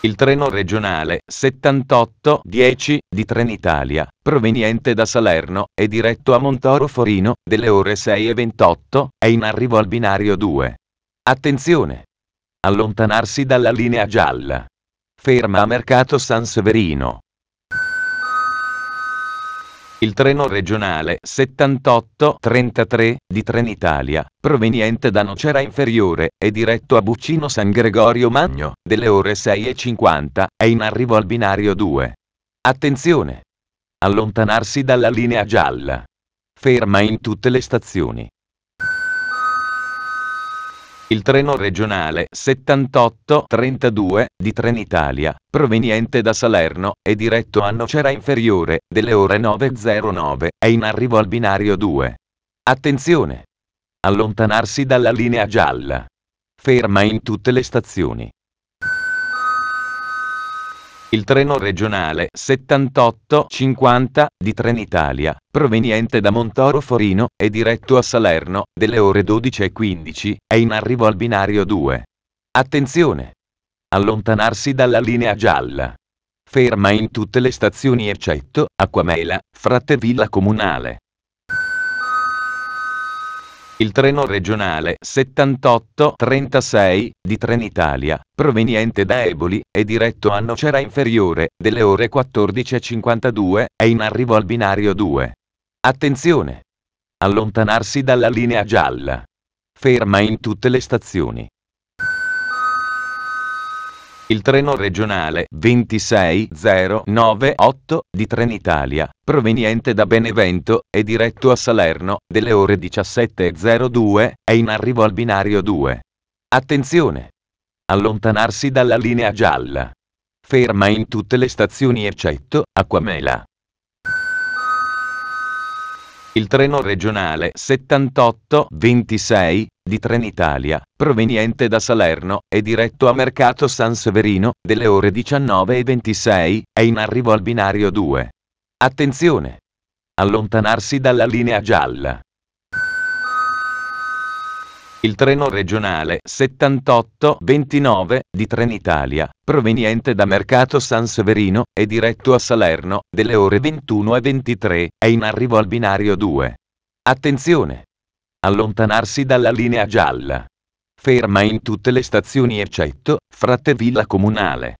Il treno regionale 7810 di Trenitalia, proveniente da Salerno è diretto a Montoro Forino, delle ore 6.28, è in arrivo al binario 2. Attenzione! Allontanarsi dalla linea gialla. Ferma a Mercato San Severino. Il treno regionale 7833 di Trenitalia, proveniente da Nocera Inferiore, è diretto a Buccino San Gregorio Magno, delle ore 6.50, è in arrivo al binario 2. Attenzione! Allontanarsi dalla linea gialla. Ferma in tutte le stazioni. Il treno regionale 7832 di Trenitalia, proveniente da Salerno è diretto a Nocera Inferiore, delle ore 9.09, è in arrivo al binario 2. Attenzione! Allontanarsi dalla linea gialla. Ferma in tutte le stazioni. Il treno regionale 7850 di Trenitalia, proveniente da Montoro Forino è diretto a Salerno, delle ore 12.15, è in arrivo al binario 2. Attenzione! Allontanarsi dalla linea gialla. Ferma in tutte le stazioni eccetto Acquamela, Frattevilla Comunale. Il treno regionale 7836 di Trenitalia, proveniente da Eboli, e diretto a Nocera Inferiore, delle ore 14.52, è in arrivo al binario 2. Attenzione! Allontanarsi dalla linea gialla. Ferma in tutte le stazioni. Il treno regionale 26098 di Trenitalia, proveniente da Benevento e diretto a Salerno, delle ore 17.02, è in arrivo al binario 2. Attenzione! Allontanarsi dalla linea gialla. Ferma in tutte le stazioni eccetto Acquamela. Il treno regionale 7826 di Trenitalia, proveniente da Salerno e diretto a Mercato San Severino, delle ore 19.26, è in arrivo al binario 2. Attenzione! Allontanarsi dalla linea gialla. Il treno regionale 7829 di Trenitalia, proveniente da Mercato San Severino e diretto a Salerno, delle ore 21.23, è in arrivo al binario 2. Attenzione! allontanarsi dalla linea gialla. Ferma in tutte le stazioni eccetto Frattevilla Comunale.